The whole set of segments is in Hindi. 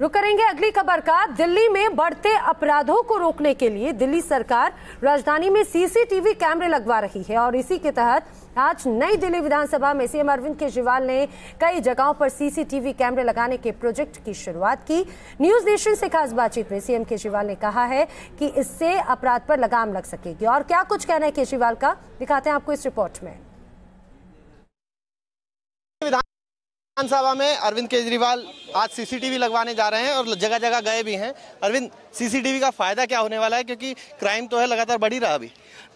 रुक करेंगे अगली खबर का दिल्ली में बढ़ते अपराधों को रोकने के लिए दिल्ली सरकार राजधानी में सीसीटीवी कैमरे लगवा रही है और इसी के तहत आज नई दिल्ली विधानसभा में सीएम अरविंद केजरीवाल ने कई जगहों पर सीसीटीवी कैमरे लगाने के प्रोजेक्ट की शुरुआत की न्यूज नेशन से खास बातचीत में सीएम केजरीवाल ने कहा है कि इससे अपराध पर लगाम लग सकेगी और क्या कुछ कहना है केजरीवाल का दिखाते हैं आपको इस रिपोर्ट में विधानसभा में अरविंद केजरीवाल आज सीसीटीवी लगवाने जा रहे हैं और जगह जगह गए भी हैं अरविंद सीसीटीवी का फायदा क्या होने वाला है क्योंकि क्राइम तो है लगातार बढ़ ही रहा अभी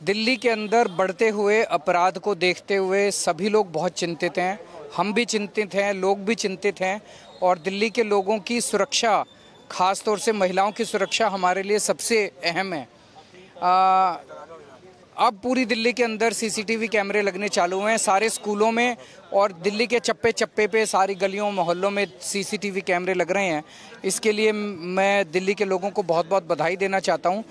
दिल्ली के अंदर बढ़ते हुए अपराध को देखते हुए सभी लोग बहुत चिंतित हैं हम भी चिंतित हैं लोग भी चिंतित हैं और दिल्ली के लोगों की सुरक्षा खासतौर से महिलाओं की सुरक्षा हमारे लिए सबसे अहम है आ, अब पूरी दिल्ली के अंदर सीसीटीवी कैमरे लगने चालू हुए हैं सारे स्कूलों में और दिल्ली के चप्पे चप्पे पे सारी गलियों मोहल्लों में सीसीटीवी कैमरे लग रहे हैं इसके लिए मैं दिल्ली के लोगों को बहुत बहुत बधाई देना चाहता हूं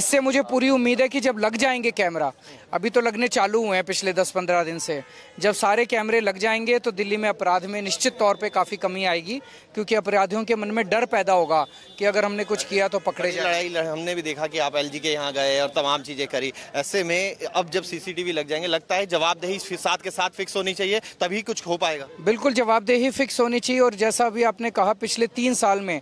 इससे मुझे पूरी उम्मीद है कि जब लग जाएंगे कैमरा अभी तो लगने चालू हुए हैं पिछले दस पंद्रह दिन से जब सारे कैमरे लग जाएंगे तो दिल्ली में अपराध में निश्चित तौर पर काफ़ी कमी आएगी क्योंकि अपराधियों के मन में डर पैदा होगा कि अगर हमने कुछ किया तो पकड़े लड़ाई हमने भी देखा कि आप एल के यहाँ गए और तमाम चीज़ें करी ऐसे में में अब जब सीसीटीवी लग जाएंगे लगता है जवाबदेही साथ के साथ फिक्स होनी चाहिए तभी कुछ हो पाएगा बिल्कुल जवाबदेही फिक्स होनी चाहिए और जैसा अभी आपने कहा पिछले तीन साल में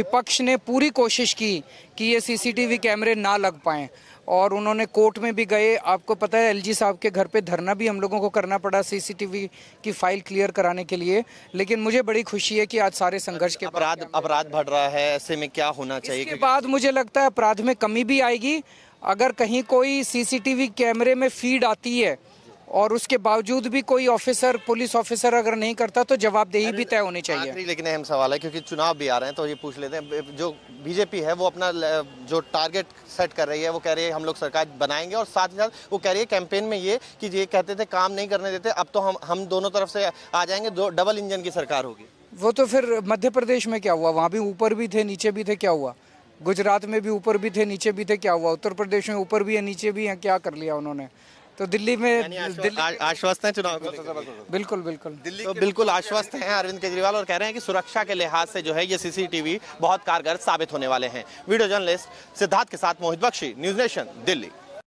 विपक्ष ने पूरी कोशिश की कि ये सीसीटीवी कैमरे ना लग पाए और उन्होंने कोर्ट में भी गए आपको पता है एलजी साहब के घर पे धरना भी हम लोगों को करना पड़ा सीसीटीवी की फाइल क्लियर कराने के लिए लेकिन मुझे बड़ी खुशी है कि आज सारे संघर्ष के अपराध अपराध बढ़ रहा है ऐसे में क्या होना चाहिए इसके बाद मुझे लगता है अपराध में कमी भी आएगी अगर कहीं कोई सीसीटीवी कैमरे में फीड आती है और उसके बावजूद भी कोई ऑफिसर पुलिस ऑफिसर अगर नहीं करता तो जवाबदेही भी तय होनी चाहिए लेकिन अहम सवाल है क्योंकि चुनाव भी आ रहे हैं तो ये पूछ लेते हैं जो बीजेपी है वो अपना जो टारगेट सेट कर रही है वो कह रही है हम लोग सरकार बनाएंगे और साथ ही साथ वो कह रही है कैंपेन में ये कि ये कहते थे काम नहीं करने देते अब तो हम हम दोनों तरफ से आ जाएंगे दो डबल इंजन की सरकार होगी वो तो फिर मध्य प्रदेश में क्या हुआ वहाँ भी ऊपर भी थे नीचे भी थे क्या हुआ गुजरात में भी ऊपर भी थे नीचे भी थे क्या हुआ उत्तर प्रदेश में ऊपर भी है नीचे भी है क्या कर लिया उन्होंने तो दिल्ली में आश्वस्त हैं चुनाव बिल्कुल बिल्कुल दिल्ली तो बिल्कुल आश्वस्त हैं अरविंद केजरीवाल और कह रहे हैं कि सुरक्षा के लिहाज से जो है ये सीसीटीवी बहुत कारगर साबित होने वाले हैं वीडियो जर्नलिस्ट सिद्धार्थ के साथ मोहित बख्शी न्यूज नेशन दिल्ली